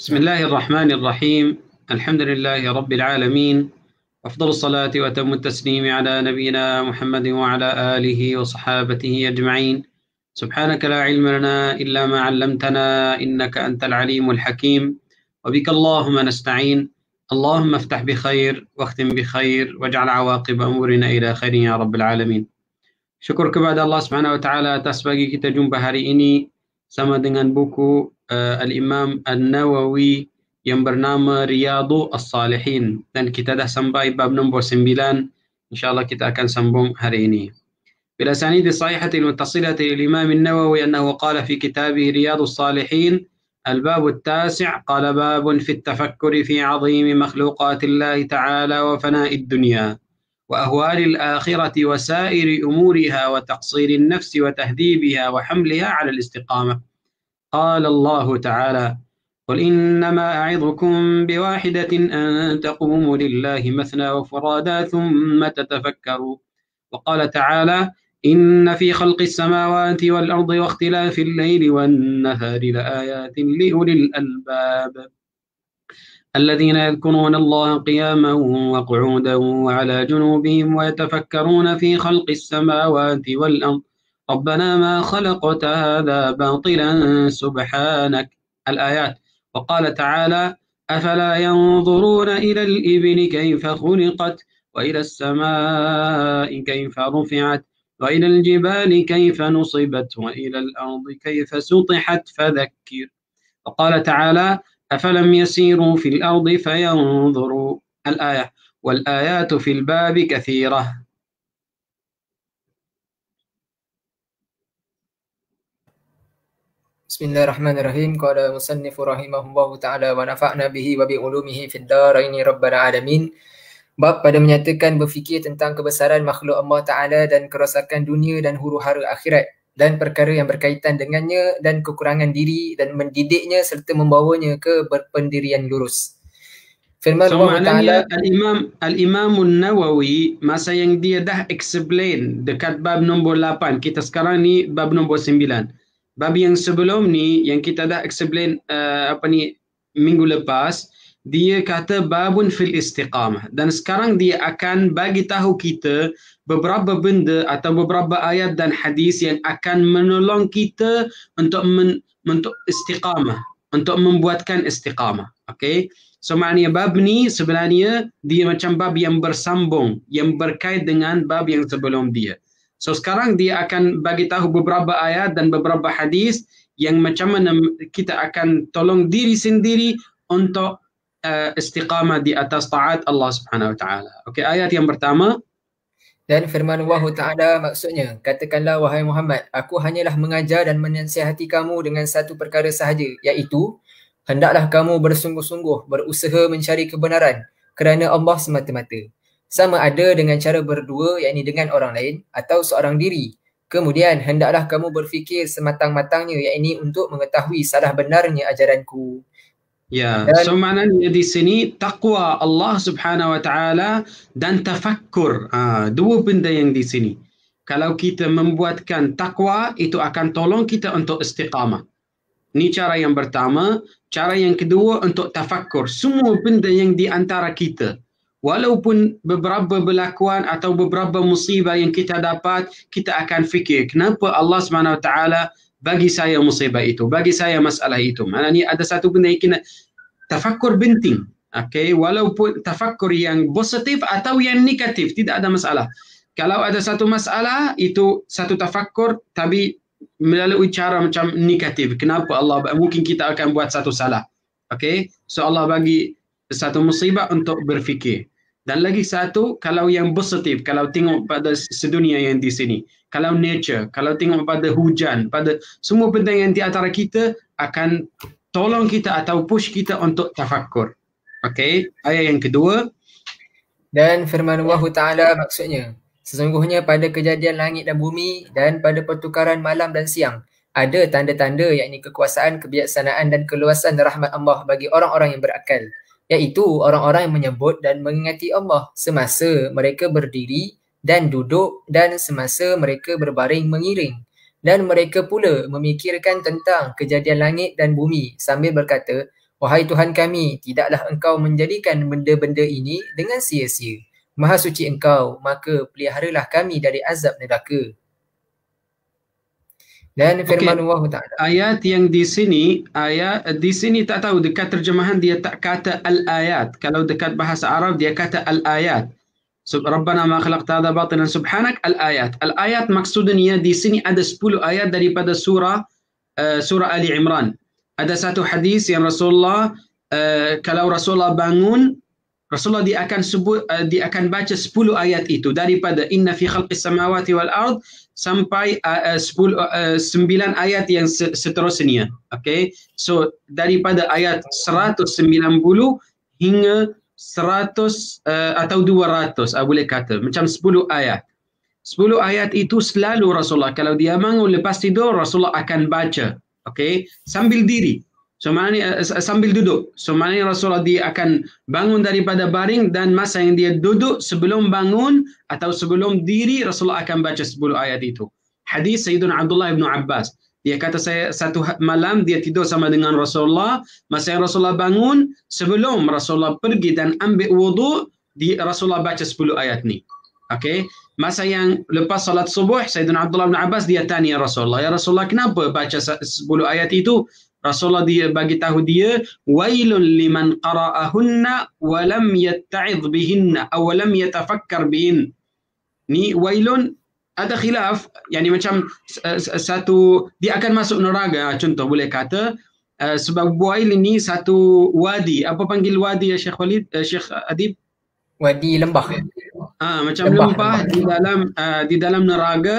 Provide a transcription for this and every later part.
بسم الله الرحمن الرحيم الحمد لله رب العالمين أفضل الصلاة وأتم التسليم على نبينا محمد وعلى آله وصحابته أجمعين سبحانك لا علم لنا إلا ما علمتنا إنك أنت العليم الحكيم وبك اللهم نستعين اللهم افتح بخير واختم بخير واجعل عواقب أمورنا إلى خير يا رب العالمين شكرك بعد الله سبحانه وتعالى تسبقك تجنب bagi sama dengan buku uh, Al-Imam An-Nawawi yang bernama Riyadu As-Salihin dan kita dah sampai bab nombor 9 insyaallah kita akan sambung hari ini bila بالأسانيد الصحيحة المتصلة للإمام النووي أنه قال في كتابه رياض الصالحين الباب التاسع قال باب في التفكر في عظيم مخلوقات الله تعالى وفناء الدنيا واهوال الاخره وسائر امورها وتقصير النفس وتهذيبها وحملها على الاستقامه قال الله تعالى قل انما اعظكم بواحده ان تقوموا لله مثنى وفرادا ثم تتفكروا وقال تعالى ان في خلق السماوات والارض واختلاف الليل والنهار لايات لاولي الالباب الذين يذكرون الله قياما وقعودا وعلى جنوبهم ويتفكرون في خلق السماوات والأرض ربنا ما خلقت هذا باطلا سبحانك الآيات وقال تعالى أفلا ينظرون إلى الإبل كيف خلقت وإلى السماء كيف رفعت وإلى الجبال كيف نصبت وإلى الأرض كيف سطحت فذكر وقال تعالى أفلم يسيروا في الأرض فينظروا الآية والآيات في الباب كثيرة بسم الله الرحمن الرحيم قال المصنف رحمه الله تعالى ونفعنا به وبعلومه في الدارين رب العالمين Bab pada menyatakan berfikir tentang kebesaran makhluk Allah Ta'ala dan kerosakan dunia dan huru-hara akhirat. dan perkara yang berkaitan dengannya dan kekurangan diri dan mendidiknya serta membawanya ke berpendirian lurus. Firman so, Allah Taala Al Imam Al Imam Nawawi masa yang dia dah explain dekat bab nombor 8 kita sekarang ni bab nombor 9. Bab yang sebelum ni yang kita dah explain uh, apa ni minggu lepas dia kata babun fil istiqamah dan sekarang dia akan bagi tahu kita beberapa benda atau beberapa ayat dan hadis yang akan menolong kita untuk men, untuk istiqamah untuk membuatkan istiqamah okey so maknanya bab ni sebenarnya dia macam bab yang bersambung yang berkait dengan bab yang sebelum dia so sekarang dia akan bagi tahu beberapa ayat dan beberapa hadis yang macam mana kita akan tolong diri sendiri untuk uh, istiqamah di atas taat Allah Subhanahu Wa Taala. Okey, ayat yang pertama dan firman Allah Ta'ala maksudnya, katakanlah wahai Muhammad, aku hanyalah mengajar dan menasihati kamu dengan satu perkara sahaja, iaitu hendaklah kamu bersungguh-sungguh berusaha mencari kebenaran kerana Allah semata-mata. Sama ada dengan cara berdua, iaitu dengan orang lain atau seorang diri. Kemudian, hendaklah kamu berfikir sematang-matangnya, iaitu untuk mengetahui salah benarnya ajaranku. Ya, dan, so maknanya di sini takwa Allah Subhanahu wa taala dan tafakkur. Ha, dua benda yang di sini. Kalau kita membuatkan takwa itu akan tolong kita untuk istiqamah. Ini cara yang pertama, cara yang kedua untuk tafakkur. Semua benda yang di antara kita Walaupun beberapa berlakuan atau beberapa musibah yang kita dapat, kita akan fikir kenapa Allah Subhanahu Wa Taala bagi saya musibah itu, bagi saya masalah itu. Maknanya ada satu benda yang kena tafakur penting. Okay, walaupun tafakur yang positif atau yang negatif, tidak ada masalah. Kalau ada satu masalah, itu satu tafakur tapi melalui cara macam negatif. Kenapa Allah, mungkin kita akan buat satu salah. Okay, so Allah bagi satu musibah untuk berfikir. Dan lagi satu, kalau yang positif, kalau tengok pada sedunia yang di sini kalau nature, kalau tengok pada hujan, pada semua benda yang di antara kita akan tolong kita atau push kita untuk tafakkur. Okay, ayat yang kedua. Dan firman Allah Ta'ala maksudnya, sesungguhnya pada kejadian langit dan bumi dan pada pertukaran malam dan siang, ada tanda-tanda yakni kekuasaan, kebijaksanaan dan keluasan rahmat Allah bagi orang-orang yang berakal. Iaitu orang-orang yang menyebut dan mengingati Allah semasa mereka berdiri dan duduk dan semasa mereka berbaring mengiring dan mereka pula memikirkan tentang kejadian langit dan bumi sambil berkata wahai tuhan kami tidaklah engkau menjadikan benda-benda ini dengan sia-sia maha suci engkau maka peliharalah kami dari azab neraka dan firman Allah okay. taala ayat yang di sini ayat di sini tak tahu dekat terjemahan dia tak kata al ayat kalau dekat bahasa arab dia kata al ayat ربنا ما خلقت هذا باطلا سبحانك الآيات الآيات مقصود هي دي سني أدى سبول آيات داري بدا سورة سورة آل عمران أدى ساتو حديث يعني رسول الله كلاو رسول الله بانون رسول الله دي أكان سبو دي أكان باتش سبول آيات إتو داري بدا إن في خلق السماوات والأرض sampai sepuluh sembilan ayat yang seterusnya. Okay. So daripada ayat 190 hingga Seratus uh, atau 200 ah, boleh kata macam sepuluh ayat Sepuluh ayat itu selalu Rasulullah kalau dia bangun lepas tidur Rasulullah akan baca okey sambil diri so maknanya uh, sambil duduk so maknanya Rasulullah dia akan bangun daripada baring dan masa yang dia duduk sebelum bangun atau sebelum diri Rasulullah akan baca sepuluh ayat itu hadis Sayyidina Abdullah bin Abbas dia kata saya satu ha-, malam dia tidur sama dengan Rasulullah. Masa yang Rasulullah bangun, sebelum Rasulullah pergi dan ambil wudhu di Rasulullah baca 10 ayat ni. Okay. Masa yang lepas salat subuh, Sayyidina Abdullah bin Abbas dia tanya Rasulullah. Ya Rasulullah, kenapa baca 10 ayat itu? Rasulullah dia bagi tahu dia, "Wailun liman qara'ahunna walam lam yatta'idh bihinna aw yatafakkar bihin." Ni wailun ada khilaf yang ni macam uh, satu dia akan masuk neraka contoh boleh kata uh, sebab buail ini satu wadi apa panggil wadi ya Syekh Khalid uh, Syekh Adib wadi lembah ah uh, macam lembah, lembah, lembah di dalam uh, di dalam neraka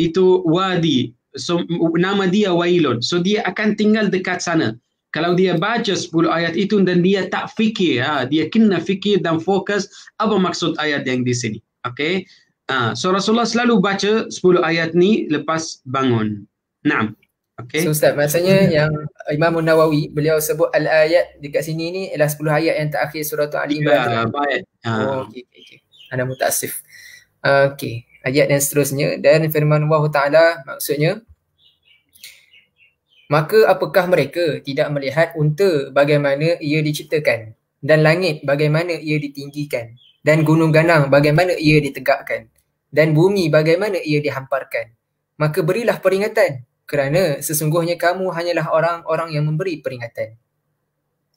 itu wadi so nama dia wailun so dia akan tinggal dekat sana kalau dia baca 10 ayat itu dan dia tak fikir ha, dia kena fikir dan fokus apa maksud ayat yang di sini okey Ha, so Rasulullah selalu baca 10 ayat ni lepas bangun. Naam. okey. So Ustaz, maksudnya yang Imam Nawawi beliau sebut al-ayat dekat sini ni ialah 10 ayat yang terakhir surah Al-Imran. Ya, baik. Ha. Ah. Oh, okay, okay. Anda mutasif. Okey. Ayat yang seterusnya. Dan firman Allah Ta'ala maksudnya Maka apakah mereka tidak melihat unta bagaimana ia diciptakan dan langit bagaimana ia ditinggikan dan gunung-ganang bagaimana ia ditegakkan dan bumi bagaimana ia dihamparkan. Maka berilah peringatan kerana sesungguhnya kamu hanyalah orang-orang yang memberi peringatan.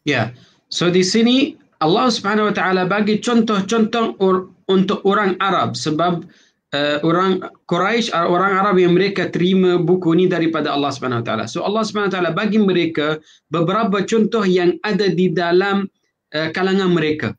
Ya, yeah. so di sini Allah Subhanahu Wa Taala bagi contoh-contoh ur- untuk orang Arab sebab uh, orang Quraisy eh, orang Arab yang mereka terima buku ini daripada Allah Subhanahu Wa Taala. So Allah Subhanahu Wa Taala bagi mereka beberapa contoh yang ada di dalam uh, kalangan mereka.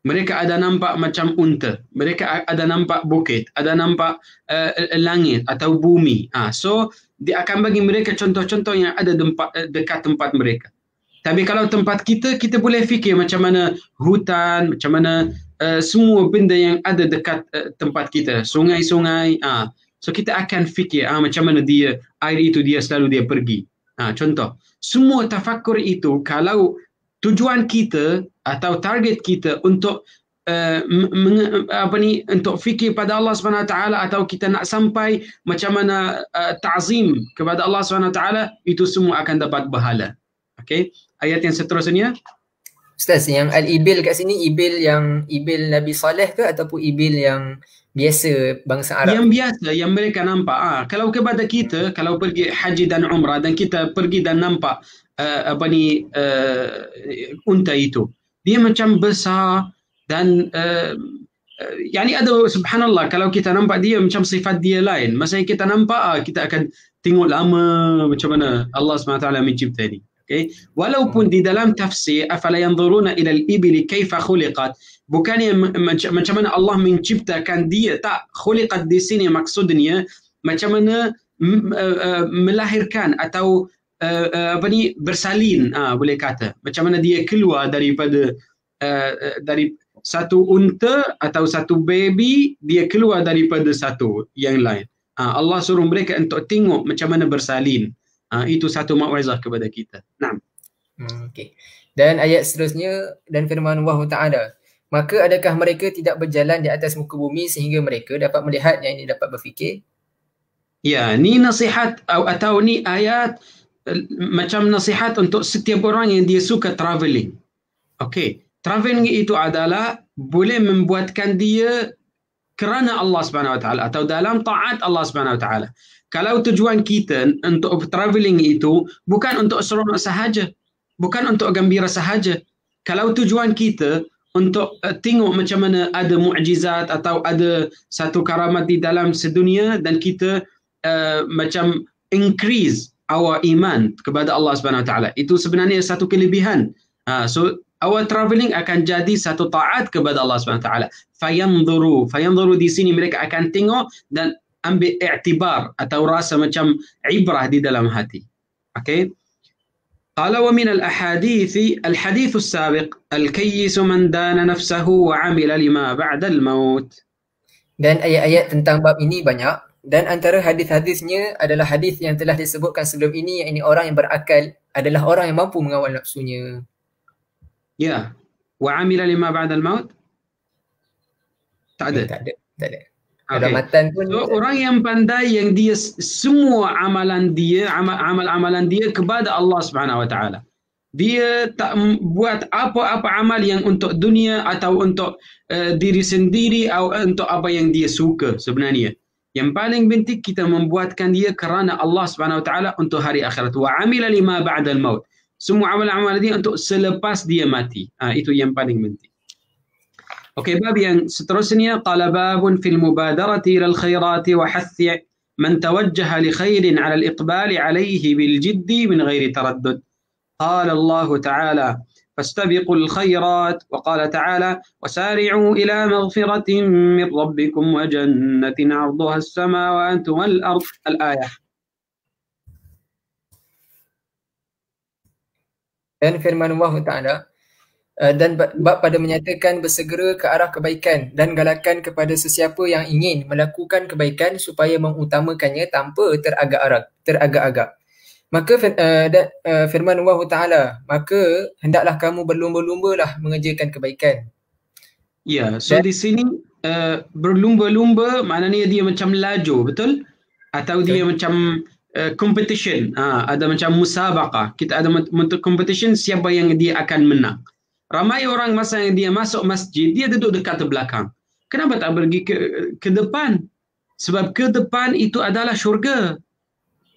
Mereka ada nampak macam unta, mereka ada nampak bukit, ada nampak uh, langit atau bumi. Ah, ha, so dia akan bagi mereka contoh-contoh yang ada dempat, eh, dekat tempat mereka. Tapi kalau tempat kita, kita boleh fikir macam mana hutan, macam mana uh, semua benda yang ada dekat uh, tempat kita, sungai-sungai. Ah, ha. so kita akan fikir ah ha, macam mana dia air itu dia selalu dia pergi. Ah, ha, contoh semua tafakur itu kalau tujuan kita atau target kita untuk uh, apa ni untuk fikir pada Allah Subhanahu taala atau kita nak sampai macam mana uh, ta'zim kepada Allah Subhanahu taala itu semua akan dapat bahala okey ayat yang seterusnya ustaz yang al ibil kat sini ibil yang ibil nabi saleh ke ataupun ibil yang biasa bangsa Arab yang biasa yang mereka nampak ha, kalau kepada kita kalau pergi haji dan umrah dan kita pergi dan nampak uh, apa ni uh, unta itu dia macam besar dan uh, yani ada subhanallah kalau kita nampak dia macam sifat dia lain masa kita nampak uh, kita akan tengok lama macam mana Allah SWT mencipta ini okay? walaupun di dalam tafsir afala yanzuruna ila al-ibil kayfa khuliqat bukan macam mana Allah menciptakan dia tak khuliqat di sini maksudnya macam mana melahirkan atau uh, apa ni bersalin uh, boleh kata macam mana dia keluar daripada uh, dari satu unta atau satu baby dia keluar daripada satu yang lain uh, Allah suruh mereka untuk tengok macam mana bersalin uh, itu satu makwazah kepada kita nعم hmm, okey dan ayat seterusnya dan firman Allah Taala maka adakah mereka tidak berjalan di atas muka bumi sehingga mereka dapat melihat yang ini dapat berfikir Ya, ni nasihat atau, ni ayat macam nasihat untuk setiap orang yang dia suka travelling. Okey, travelling itu adalah boleh membuatkan dia kerana Allah Subhanahu Wa Taala atau dalam taat Allah Subhanahu Wa Taala. Kalau tujuan kita untuk travelling itu bukan untuk seronok sahaja, bukan untuk gembira sahaja. Kalau tujuan kita untuk eh, tengok macam mana ada mukjizat atau ada satu karamat di dalam sedunia dan kita uh, macam increase our iman kepada Allah Subhanahu Wa Taala. Itu sebenarnya satu kelebihan. Ha, so our travelling akan jadi satu taat kepada Allah Subhanahu Wa Taala. Fayanzuru, fayanzuru di sini mereka akan tengok dan ambil i'tibar atau rasa macam ibrah di dalam hati. Okay. قال ومن الأحاديث الحديث السابق الكيس من دان نفسه وعمل لما بعد الموت dan ayat-ayat tentang bab ini banyak dan antara hadis-hadisnya adalah hadis yang telah disebutkan sebelum ini yang ini orang yang berakal adalah orang yang mampu mengawal nafsunya. Ya. Yeah. Wa amila lima ba'da al-maut? Hmm, tak ada. Tak ada. Tak ada. okay. so, orang yang pandai yang dia semua amalan dia amal-amalan dia kepada Allah Subhanahu wa taala. Dia tak buat apa-apa amal yang untuk dunia atau untuk uh, diri sendiri atau untuk apa yang dia suka sebenarnya. yang paling penting kita membuatkan dia kerana Allah Subhanahu Wa Taala untuk hari akhirat. Wa amila lima ba'da al maut. Semua amal-amal dia untuk selepas dia mati. Ha, itu yang paling penting. Okey, bab yang seterusnya qala babun fil mubadarati ila al khairati wa hathyi man tawajjaha li khairin ala al iqbali alayhi bil jiddi min ghairi taraddud. Qala Allah Ta'ala فاستبقوا الخيرات وقال تعالى وسارعوا إلى مغفرة من ربكم وجنة عرضها السماء وأنتم والأرض الآية dan firman Allah Ta'ala eh, dan bab pada menyatakan bersegera ke arah kebaikan dan galakan kepada sesiapa yang ingin melakukan kebaikan supaya mengutamakannya tanpa teragak-agak. teragak-agak. Maka uh, firman Allah Ta'ala, maka hendaklah kamu berlumba lumba lah mengerjakan kebaikan. Ya, yeah, so Dan, di sini uh, berlumba-lumba maknanya dia macam laju, betul? Atau betul. dia macam uh, competition, ha, ada macam musabaka. Kita ada untuk competition siapa yang dia akan menang. Ramai orang masa yang dia masuk masjid, dia duduk dekat belakang. Kenapa tak pergi ke, ke depan? Sebab ke depan itu adalah syurga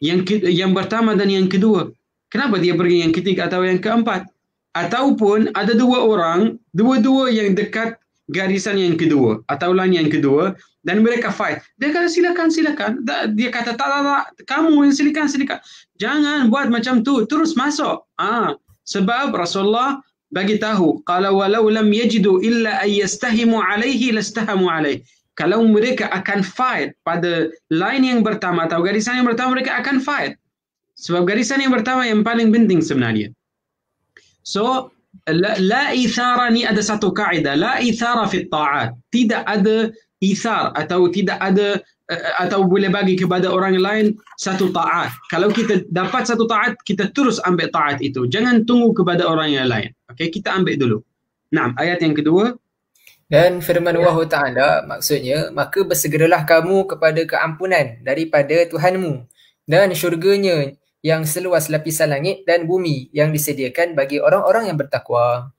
yang yang pertama dan yang kedua kenapa dia pergi yang ketiga atau yang keempat ataupun ada dua orang dua-dua yang dekat garisan yang kedua atau lain yang kedua dan mereka fight dia kata silakan silakan dia kata tak tak tak kamu yang silakan silakan jangan buat macam tu terus masuk ah sebab Rasulullah bagi tahu kalau walau lam yajidu illa ay yastahimu alaihi lastahamu alaihi kalau mereka akan fight pada line yang pertama atau garisan yang pertama mereka akan fight sebab garisan yang pertama yang paling penting sebenarnya so la, la ithara ni ada satu kaedah la ithara fi ta'at tidak ada ithar atau tidak ada eh, atau boleh bagi kepada orang lain satu taat. Kalau kita dapat satu taat, kita terus ambil taat itu. Jangan tunggu kepada orang yang lain. Okay, kita ambil dulu. Naam, ayat yang kedua. Dan firman ya. Allah ya. Ta'ala maksudnya, maka bersegeralah kamu kepada keampunan daripada Tuhanmu dan syurganya yang seluas lapisan langit dan bumi yang disediakan bagi orang-orang yang bertakwa.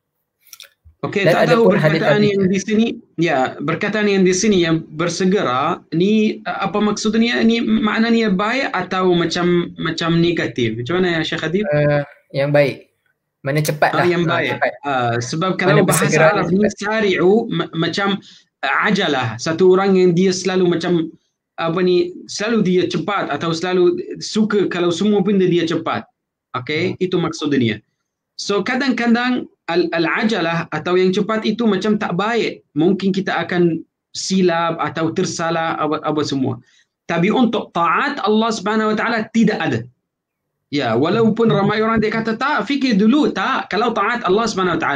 Okey, tak ada tahu perkataan yang di sini, ya, perkataan yang di sini yang bersegera, ni apa maksudnya? Ni maknanya baik atau macam macam negatif? Macam mana ya Syekh Hadib? Uh, yang baik mana cepat lah. Yang baik. Uh, sebab kalau mana bahasa Arab ni sari'u macam ah, ajalah. Satu orang yang dia selalu macam apa ni selalu dia cepat atau selalu suka kalau semua benda dia cepat. Okay, hmm. itu maksudnya. So kadang-kadang al-ajalah atau yang cepat itu macam tak baik. Mungkin kita akan silap atau tersalah apa, apa semua. Tapi untuk taat Allah Subhanahu Wa Taala tidak ada. Ya, walaupun ramai orang dia kata tak, fikir dulu tak. Kalau taat Allah SWT,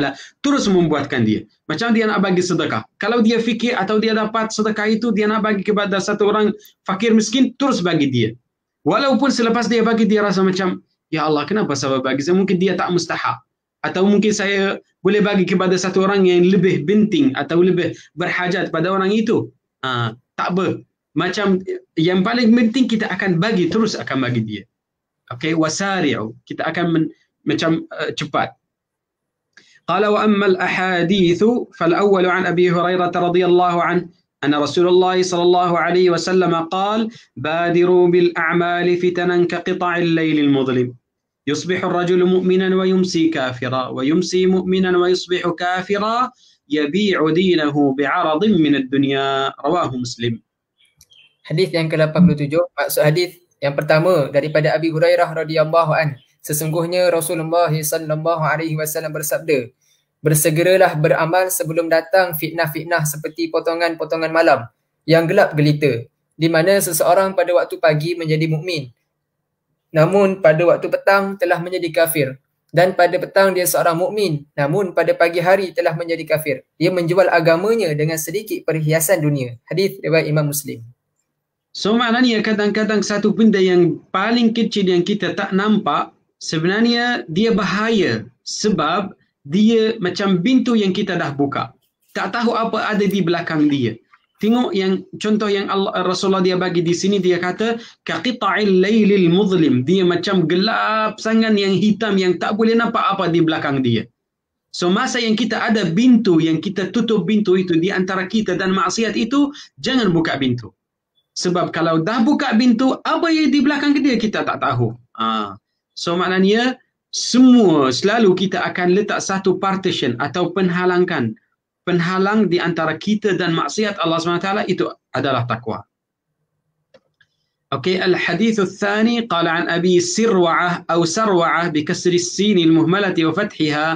terus membuatkan dia. Macam dia nak bagi sedekah. Kalau dia fikir atau dia dapat sedekah itu, dia nak bagi kepada satu orang fakir miskin, terus bagi dia. Walaupun selepas dia bagi, dia rasa macam, Ya Allah, kenapa saya bagi? Mungkin dia tak mustahak. Atau mungkin saya boleh bagi kepada satu orang yang lebih penting atau lebih berhajat pada orang itu. Ha, tak apa. Macam yang paling penting kita akan bagi, terus akan bagi dia. اوكي وسارعوا wasari'u. اكم من men, تشبات آه، قال واما الاحاديث فالاول عن ابي هريره رضي الله عنه أن رسول الله صلى الله عليه وسلم قال بادروا بالأعمال فتنا كقطع الليل المظلم يصبح الرجل مؤمنا ويمسي كافرا ويمسي مؤمنا ويصبح كافرا يبيع دينه بعرض من الدنيا رواه مسلم حديث yang ke-87 maksud hadis Yang pertama daripada Abi Hurairah radhiyallahu an, sesungguhnya Rasulullah sallallahu alaihi wasallam bersabda, "Bersegeralah beramal sebelum datang fitnah-fitnah seperti potongan-potongan malam yang gelap gelita, di mana seseorang pada waktu pagi menjadi mukmin, namun pada waktu petang telah menjadi kafir." dan pada petang dia seorang mukmin namun pada pagi hari telah menjadi kafir dia menjual agamanya dengan sedikit perhiasan dunia hadis riwayat imam muslim So maknanya kadang-kadang satu benda yang paling kecil yang kita tak nampak sebenarnya dia bahaya sebab dia macam pintu yang kita dah buka. Tak tahu apa ada di belakang dia. Tengok yang contoh yang Allah Rasulullah dia bagi di sini dia kata kaqita'il lailil muzlim dia macam gelap sangat yang hitam yang tak boleh nampak apa di belakang dia. So masa yang kita ada pintu yang kita tutup pintu itu di antara kita dan maksiat itu jangan buka pintu. Sebab kalau dah buka pintu, apa yang di belakang dia kita tak tahu. Ha. So maknanya semua selalu kita akan letak satu partition atau penhalangkan. Penhalang di antara kita dan maksiat Allah SWT itu adalah takwa. Okay, al-hadithu al-thani qala an abi sirwa'ah au sarwa'ah bikasri s-sini al-muhmalati wa fathiha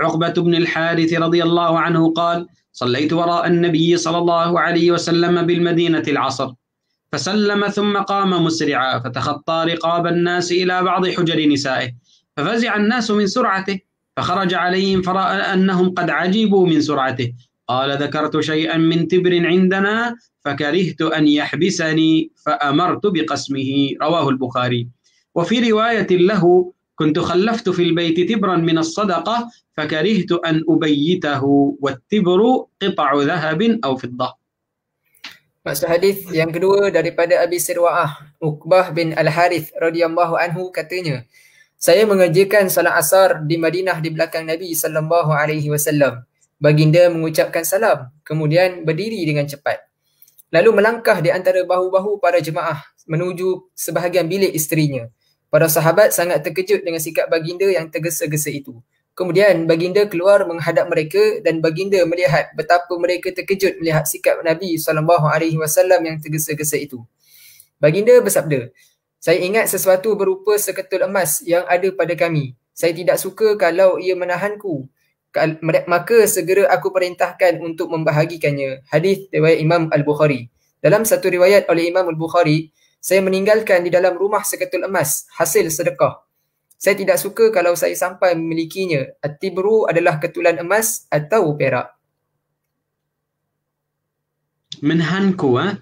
Uqbat ibn al-Harith radiyallahu anhu qal Sallaitu wara'an nabiyyi sallallahu alaihi wa sallam bil madinati al-asr فسلم ثم قام مسرعا فتخطى رقاب الناس إلى بعض حجر نسائه ففزع الناس من سرعته فخرج عليهم فرأى أنهم قد عجبوا من سرعته قال ذكرت شيئا من تبر عندنا فكرهت أن يحبسني فأمرت بقسمه رواه البخاري وفي رواية له كنت خلفت في البيت تبرا من الصدقة فكرهت أن أبيته والتبر قطع ذهب أو فضة Maksud hadis yang kedua daripada Abi Sirwaah Uqbah bin Al-Harith radhiyallahu anhu katanya saya mengerjakan salat asar di Madinah di belakang Nabi sallallahu alaihi wasallam. Baginda mengucapkan salam, kemudian berdiri dengan cepat. Lalu melangkah di antara bahu-bahu para jemaah menuju sebahagian bilik isterinya. Para sahabat sangat terkejut dengan sikap baginda yang tergesa-gesa itu. Kemudian baginda keluar menghadap mereka dan baginda melihat betapa mereka terkejut melihat sikap Nabi sallallahu alaihi wasallam yang tergesa-gesa itu. Baginda bersabda, "Saya ingat sesuatu berupa seketul emas yang ada pada kami. Saya tidak suka kalau ia menahanku. Maka segera aku perintahkan untuk membahagikannya." Hadis riwayat Imam Al-Bukhari. Dalam satu riwayat oleh Imam Al-Bukhari, saya meninggalkan di dalam rumah seketul emas hasil sedekah saya tidak suka kalau saya sampai memilikinya. At-tibru adalah ketulan emas atau perak. Menhanku, ha?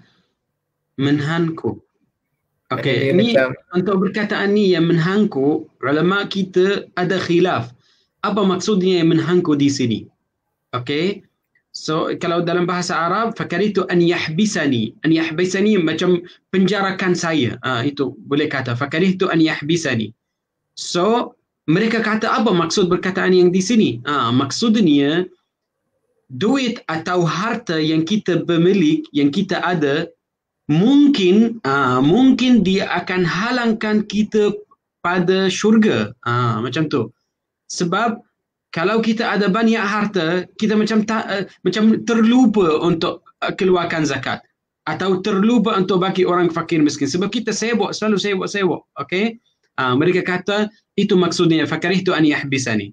Menhanku. Okay, ini untuk perkataan ni yang menhanku, ulama kita ada khilaf. Apa maksudnya yang menhanku di sini? Okay. So, kalau dalam bahasa Arab, fakar itu an yahbisani. An yahbisani macam penjarakan saya. Ah ha, itu boleh kata. Fakar itu an yahbisani. So, mereka kata apa maksud perkataan yang di sini? Ah, ha, maksudnya duit atau harta yang kita bermilik, yang kita ada mungkin ah, mungkin dia akan halangkan kita pada syurga. Ah, macam tu. Sebab kalau kita ada banyak harta, kita macam ta, uh, macam terlupa untuk uh, keluarkan zakat atau terlupa untuk bagi orang fakir miskin sebab kita sibuk selalu sibuk sibuk, okay? Uh, mereka kata itu maksudnya fakarihtu an yahbisani.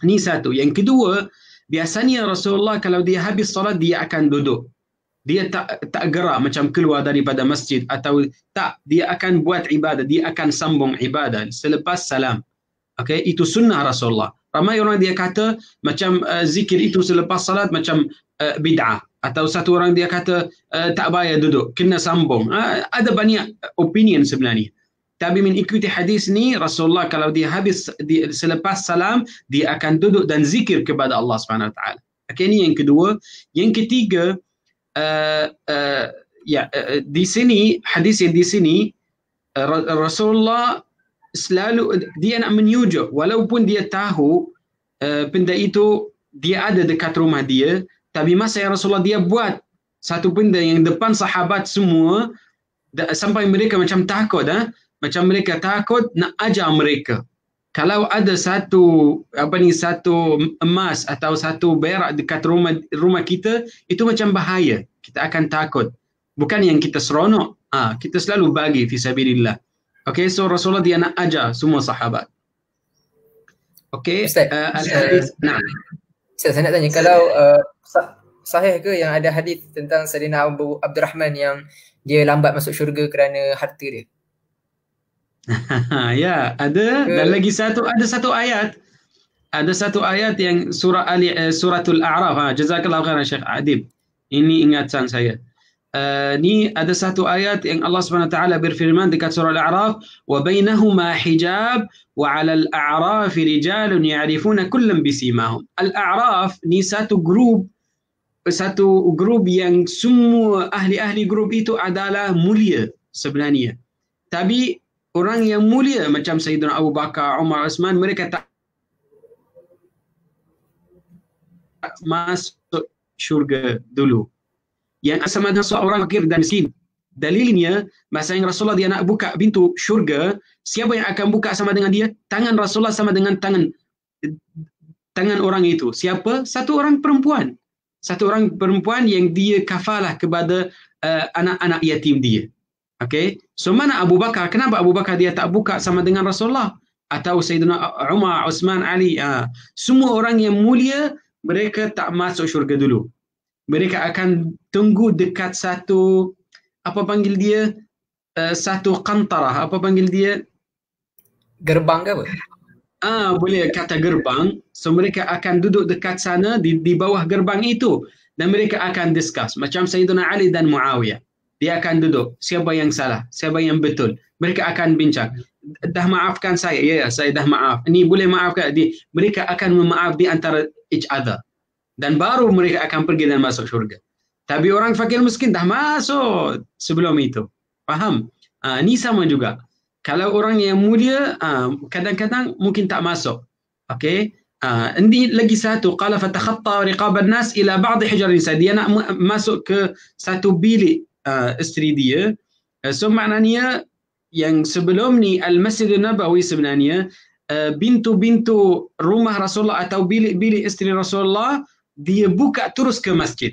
Ini satu. Yang kedua, biasanya Rasulullah kalau dia habis salat dia akan duduk. Dia tak tak gerak macam keluar daripada masjid atau tak dia akan buat ibadah, dia akan sambung ibadah selepas salam. okay? itu sunnah Rasulullah. Ramai orang dia kata macam uh, zikir itu selepas salat macam uh, bid'ah atau satu orang dia kata uh, tak bayar duduk, kena sambung. Uh, ada banyak opinion sebenarnya. Tapi min ikuti hadis ni Rasulullah kalau dia habis di, selepas salam dia akan duduk dan zikir kepada Allah Subhanahu Wa Taala. Okay, ini yang kedua. Yang ketiga, uh, uh, ya uh, di sini hadis yang di sini uh, Rasulullah selalu dia nak menyujuk walaupun dia tahu uh, benda itu dia ada dekat rumah dia tapi masa yang Rasulullah dia buat satu benda yang depan sahabat semua da, sampai mereka macam takut ha? macam mereka takut nak ajar mereka kalau ada satu apa ni satu emas atau satu berak dekat rumah rumah kita itu macam bahaya kita akan takut bukan yang kita seronok ah ha, kita selalu bagi fi sabilillah okey so rasulullah dia nak ajar semua sahabat okey ustaz uh, Ustaz, saya nak tanya, kalau uh, sahih ke yang ada hadis tentang Sayyidina Abu Abdurrahman yang dia lambat masuk syurga kerana harta dia? ya, ada Good. dan lagi satu ada satu ayat. Ada satu ayat yang surah Ali uh, suratul A'raf. Ha, jazakallahu khairan Syekh Adib. Ini ingatan saya. Ini Uh, ada satu ayat yang Allah Subhanahu wa taala berfirman dekat surah Al-A'raf, "Wa bainahuma hijab wa 'ala al-a'raf rijalun ya'rifuna kullam bisimahum." Al-A'raf ni satu grup satu grup yang semua ahli-ahli grup itu adalah mulia sebenarnya. Tapi orang yang mulia macam Sayyidina Abu Bakar, Umar Osman, mereka tak masuk syurga dulu. Yang sama dengan seorang fakir dan miskin. Dalilnya, masa yang Rasulullah dia nak buka pintu syurga, siapa yang akan buka sama dengan dia? Tangan Rasulullah sama dengan tangan tangan orang itu. Siapa? Satu orang perempuan. Satu orang perempuan yang dia kafalah kepada uh, anak-anak yatim dia. Okay. So mana Abu Bakar? Kenapa Abu Bakar dia tak buka sama dengan Rasulullah? Atau Sayyidina Umar, Osman, Ali. Ha. Semua orang yang mulia, mereka tak masuk syurga dulu. Mereka akan tunggu dekat satu, apa panggil dia? Uh, satu kantarah. Apa panggil dia? Gerbang ke apa? Ah boleh kata gerbang. So mereka akan duduk dekat sana di, di bawah gerbang itu dan mereka akan discuss macam Sayyidina Ali dan Muawiyah dia akan duduk siapa yang salah siapa yang betul mereka akan bincang dah maafkan saya ya, ya saya dah maaf ini boleh maafkan di mereka akan memaaf di antara each other dan baru mereka akan pergi dan masuk syurga tapi orang fakir miskin dah masuk sebelum itu faham uh, ni sama juga kalau orang yang mulia uh, kadang-kadang mungkin tak masuk okey Uh, عندي لقي ساتو قال فتخطى رقاب الناس الى بعض حجر النساء دي انا ماسو ك ساتو بيلي uh, isteri dia uh, so maknanya yang sebelum ni Al-Masjid Nabawi sebenarnya uh, bintu-bintu rumah Rasulullah atau bilik-bilik isteri Rasulullah dia buka terus ke masjid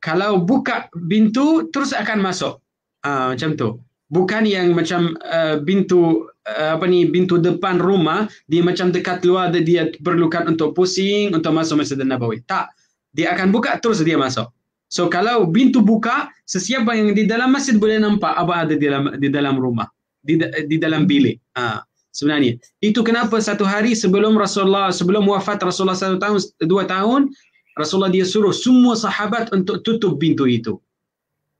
kalau buka pintu terus akan masuk uh, macam tu bukan yang macam uh, bintu uh, apa ni pintu depan rumah dia macam dekat luar dia perlukan untuk pusing untuk masuk Masjid Nabawi tak dia akan buka terus dia masuk So kalau pintu buka, sesiapa yang di dalam masjid boleh nampak apa ada di dalam di dalam rumah, di di dalam bilik. Ha. Sebenarnya itu kenapa satu hari sebelum Rasulullah sebelum wafat Rasulullah satu tahun dua tahun Rasulullah dia suruh semua sahabat untuk tutup pintu itu.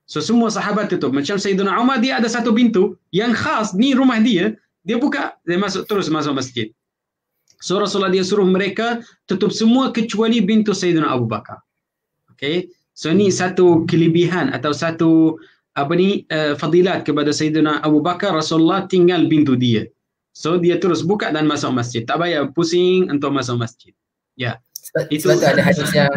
So semua sahabat tutup. Macam Sayyidina Umar dia ada satu pintu yang khas ni rumah dia. Dia buka dia masuk terus masuk masjid. So Rasulullah dia suruh mereka tutup semua kecuali pintu Sayyidina Abu Bakar. Okay. So ini satu kelebihan atau satu apa ni uh, fadilat kepada Sayyidina Abu Bakar Rasulullah tinggal pintu dia. So dia terus buka dan masuk masjid. Tak payah pusing untuk masuk masjid. Ya. Yeah. Sebab, itu sebab ada hadis yang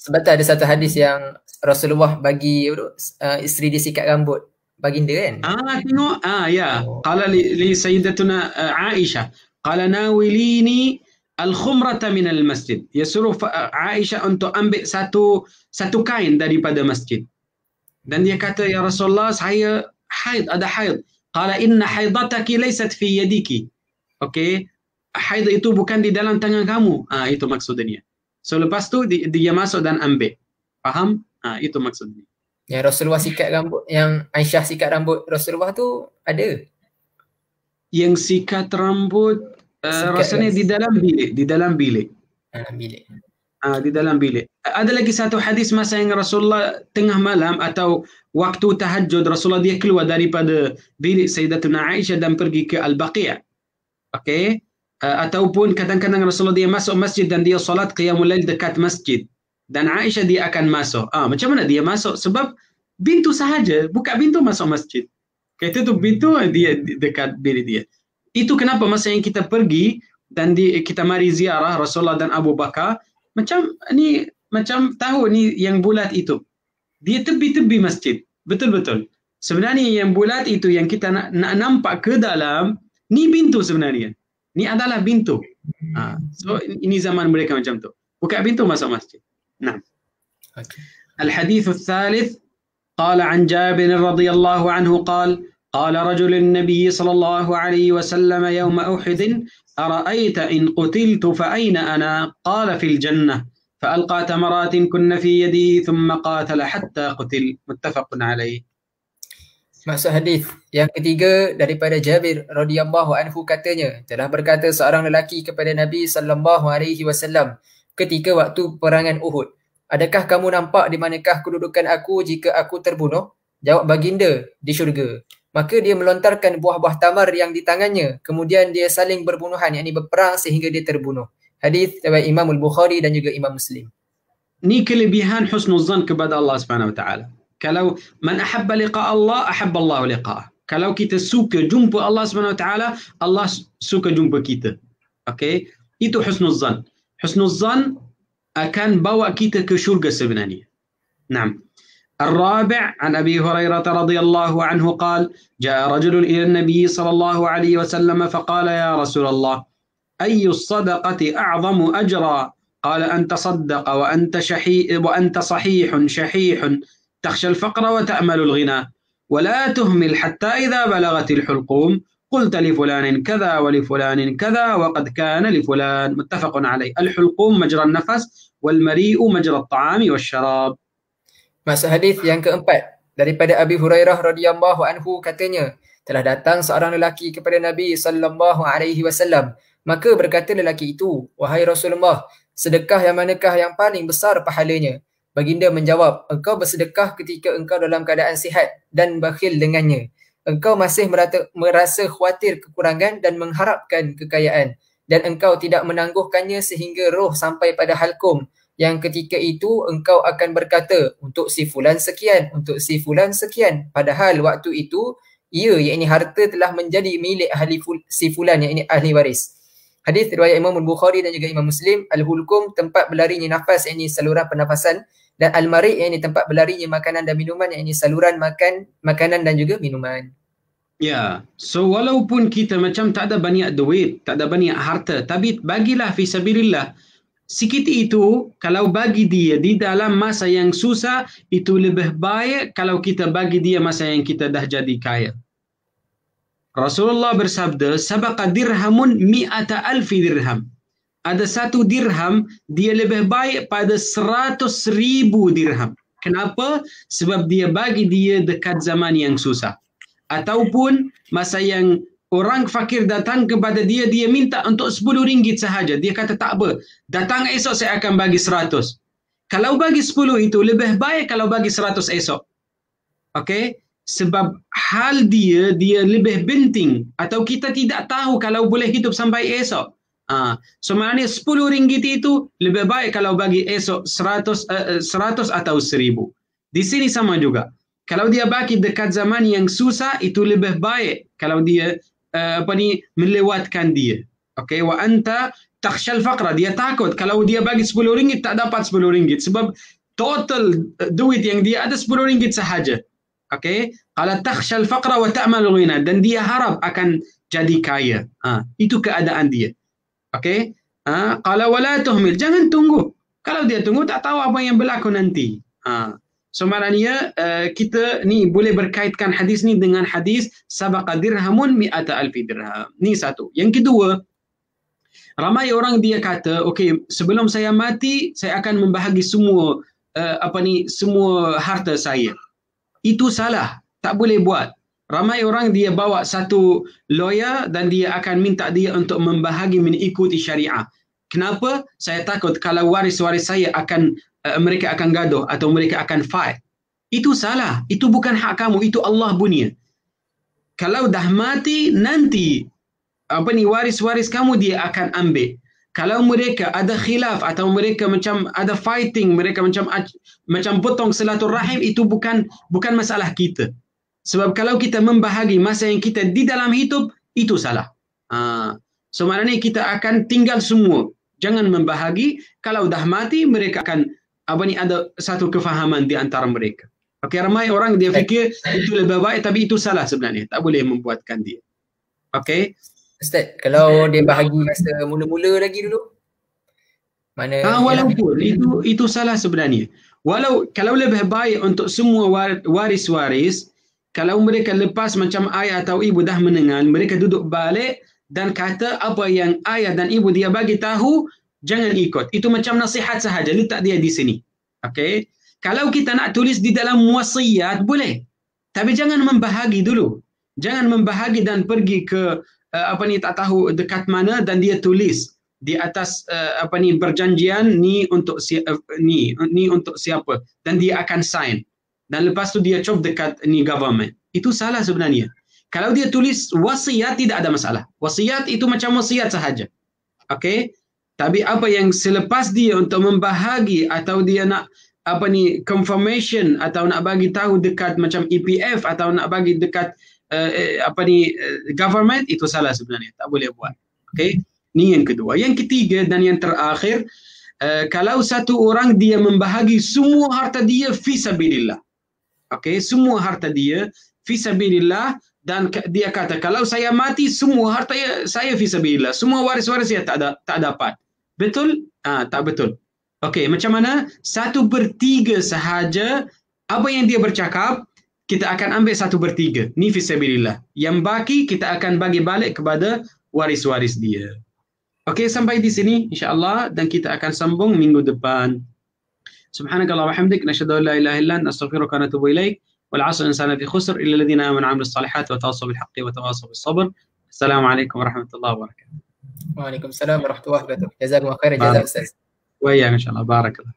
sebab tu ada satu hadis yang Rasulullah bagi uh, isteri dia sikat rambut baginda kan. Ah tengok ah ya. Yeah. Oh. Qala li, li Sayyidatuna uh, Aisyah, qala nawilini al-khumrata minal masjid. Dia suruh Aisyah untuk ambil satu satu kain daripada masjid. Dan dia kata, Ya Rasulullah, saya haid, ada haid. Qala inna haidataki laysat fi yadiki. Okay. Haid itu bukan di dalam tangan kamu. Ah ha, itu maksudnya. So, lepas tu dia, dia masuk dan ambil. Faham? Ah ha, itu maksudnya. Ya, Rasulullah sikat rambut, yang Aisyah sikat rambut Rasulullah tu ada? Yang sikat rambut, Eh, rasanya lah. di dalam bilik, di dalam bilik. Dalam bilik. Ah di dalam bilik. Ada lagi satu hadis masa yang Rasulullah tengah malam atau waktu tahajud Rasulullah dia keluar daripada bilik Sayyidatuna Aisyah dan pergi ke Al-Baqi'. Okey. Uh, ataupun kadang-kadang Rasulullah dia masuk masjid dan dia salat qiyamul lail dekat masjid dan Aisyah dia akan masuk. Ah uh, macam mana dia masuk? Sebab pintu sahaja, buka pintu masuk masjid. Kita tu pintu dia dekat bilik dia. Itu kenapa masa yang kita pergi dan di, kita mari ziarah Rasulullah dan Abu Bakar, macam ni macam tahu ni yang bulat itu. Dia tepi-tepi masjid. Betul-betul. Sebenarnya yang bulat itu yang kita nak, nak nampak ke dalam ni pintu sebenarnya. Ni adalah pintu. Ha. So ini zaman mereka macam tu. Buka pintu masuk masjid. Nah. Okay. الحديث الثالث قال عن جابر رضي الله عنه قال قال رجل النبي صلى الله عليه وسلم يوم أحد أرأيت إن قتلت فأين أنا؟ قال في الجنة فألقى تمرات كن في يدي ثم قاتل حتى قتل متفق عليه Masuk hadis yang ketiga daripada Jabir radhiyallahu anhu katanya telah berkata seorang lelaki kepada Nabi sallallahu alaihi wasallam ketika waktu perangan Uhud adakah kamu nampak di manakah kedudukan aku jika aku terbunuh jawab baginda di syurga maka dia melontarkan buah-buah tamar yang di tangannya kemudian dia saling berbunuhan iaitu berperang sehingga dia terbunuh hadis dari Imam Al-Bukhari dan juga Imam Muslim ni kelebihan husnul zan kepada Allah Subhanahu wa taala kalau man ahabba liqa Allah ahabba Allah liqa kalau kita suka jumpa Allah Subhanahu wa taala Allah suka jumpa kita Okay? itu husnul zan husnul zan akan bawa kita ke syurga sebenarnya Nah, الرابع عن ابي هريره رضي الله عنه قال: جاء رجل الى النبي صلى الله عليه وسلم فقال يا رسول الله اي الصدقه اعظم اجرا؟ قال ان تصدق وانت شحي وانت صحيح شحيح تخشى الفقر وتامل الغنى ولا تهمل حتى اذا بلغت الحلقوم قلت لفلان كذا ولفلان كذا وقد كان لفلان متفق عليه الحلقوم مجرى النفس والمريء مجرى الطعام والشراب Masuk hadis yang keempat daripada Abi Hurairah radhiyallahu anhu katanya telah datang seorang lelaki kepada Nabi sallallahu alaihi wasallam maka berkata lelaki itu wahai Rasulullah sedekah yang manakah yang paling besar pahalanya baginda menjawab engkau bersedekah ketika engkau dalam keadaan sihat dan bakhil dengannya engkau masih merata, merasa khawatir kekurangan dan mengharapkan kekayaan dan engkau tidak menangguhkannya sehingga roh sampai pada halkum yang ketika itu engkau akan berkata untuk si fulan sekian, untuk si fulan sekian. Padahal waktu itu ia yakni harta telah menjadi milik ahli ful, si fulan yakni ahli waris. Hadis riwayat Imam Bukhari dan juga Imam Muslim, Al-Hulkum tempat berlarinya nafas yakni saluran pernafasan dan Al-Mari yakni tempat berlarinya makanan dan minuman yakni saluran makan makanan dan juga minuman. Ya, yeah. so walaupun kita macam tak ada banyak duit, tak ada banyak harta, tapi bagilah fi sabilillah sikit itu kalau bagi dia di dalam masa yang susah itu lebih baik kalau kita bagi dia masa yang kita dah jadi kaya. Rasulullah bersabda, sabaka dirhamun mi'ata alfi dirham. Ada satu dirham, dia lebih baik pada seratus ribu dirham. Kenapa? Sebab dia bagi dia dekat zaman yang susah. Ataupun masa yang orang fakir datang kepada dia, dia minta untuk sepuluh ringgit sahaja. Dia kata tak apa, datang esok saya akan bagi seratus. Kalau bagi sepuluh itu lebih baik kalau bagi seratus esok. Okey? Sebab hal dia, dia lebih penting atau kita tidak tahu kalau boleh hidup sampai esok. Ha. So maknanya sepuluh ringgit itu lebih baik kalau bagi esok seratus 100 uh, eh, eh, atau seribu. Di sini sama juga. Kalau dia bagi dekat zaman yang susah, itu lebih baik kalau dia Eh, apa ni melewatkan dia. Okey, wa anta takhshal faqra, dia takut kalau dia bagi 10 ringgit tak dapat 10 ringgit sebab total eh, duit yang dia ada 10 ringgit sahaja. Okey, qala takhshal faqra wa ta'mal ghina dan dia harap akan jadi kaya. Ha, itu keadaan dia. Okey, ha, qala wala tuhmil, jangan tunggu. Kalau dia tunggu tak tahu apa yang berlaku nanti. Ha, So maknanya uh, eh, kita ni boleh berkaitkan hadis ni dengan hadis sabaqa dirhamun mi'ata alfi dirham. Ni satu. Yang kedua, ramai orang dia kata, okey, sebelum saya mati, saya akan membahagi semua uh, apa ni semua harta saya. Itu salah. Tak boleh buat. Ramai orang dia bawa satu lawyer dan dia akan minta dia untuk membahagi mengikuti syariah. Kenapa? Saya takut kalau waris-waris saya akan Eh, mereka akan gaduh atau mereka akan fight. Itu salah. Itu bukan hak kamu. Itu Allah bunyi. Kalau dah mati, nanti apa ni waris-waris kamu dia akan ambil. Kalau mereka ada khilaf atau mereka macam ada fighting, mereka macam macam potong selatul rahim, itu bukan bukan masalah kita. Sebab kalau kita membahagi masa yang kita di dalam hidup, itu salah. Ha. So maknanya kita akan tinggal semua. Jangan membahagi. Kalau dah mati, mereka akan apa ni ada satu kefahaman di antara mereka. Okey ramai orang dia fikir itu lebih baik tapi itu salah sebenarnya. Tak boleh membuatkan dia. Okey. Ustaz, kalau Ustaz. dia bahagi masa mula-mula lagi dulu. Mana ha, walaupun itu, itu itu salah sebenarnya. Walau kalau lebih baik untuk semua waris-waris kalau mereka lepas macam ayah atau ibu dah menengah, mereka duduk balik dan kata apa yang ayah dan ibu dia bagi tahu jangan ikut. Itu macam nasihat sahaja, tak dia di sini. Okay? Kalau kita nak tulis di dalam wasiat, boleh. Tapi jangan membahagi dulu. Jangan membahagi dan pergi ke uh, apa ni tak tahu dekat mana dan dia tulis di atas uh, apa ni perjanjian ni untuk si, uh, ni ni untuk siapa dan dia akan sign dan lepas tu dia cop dekat ni government itu salah sebenarnya kalau dia tulis wasiat tidak ada masalah wasiat itu macam wasiat sahaja okey tapi apa yang selepas dia untuk membahagi atau dia nak apa ni confirmation atau nak bagi tahu dekat macam EPF atau nak bagi dekat uh, apa ni uh, government itu salah sebenarnya tak boleh buat. Okay, ni yang kedua. Yang ketiga dan yang terakhir uh, kalau satu orang dia membahagi semua harta dia fi fisabilillah. Okay, semua harta dia fi fisabilillah dan dia kata kalau saya mati semua harta ya, saya fi fisabilillah semua waris-waris saya tak ada tak dapat Betul? Ah, tak betul. Okey, macam mana? Satu per tiga sahaja apa yang dia bercakap, kita akan ambil satu per tiga. Ni fisabilillah. Yang baki kita akan bagi balik kepada waris-waris dia. Okey, sampai di sini insyaAllah dan kita akan sambung minggu depan. سبحانك اللهم وبحمدك نشهد ان لا اله الا انت نستغفرك ونتوب اليك والعصر الانسان في خسر الا الذين امنوا وعملوا الصالحات وتواصوا بالحق وتواصوا بالصبر السلام عليكم ورحمه الله وعليكم السلام ورحمه الله وبركاته جزاكم الله خيرا جزاك استاذ ويا ان شاء الله بارك الله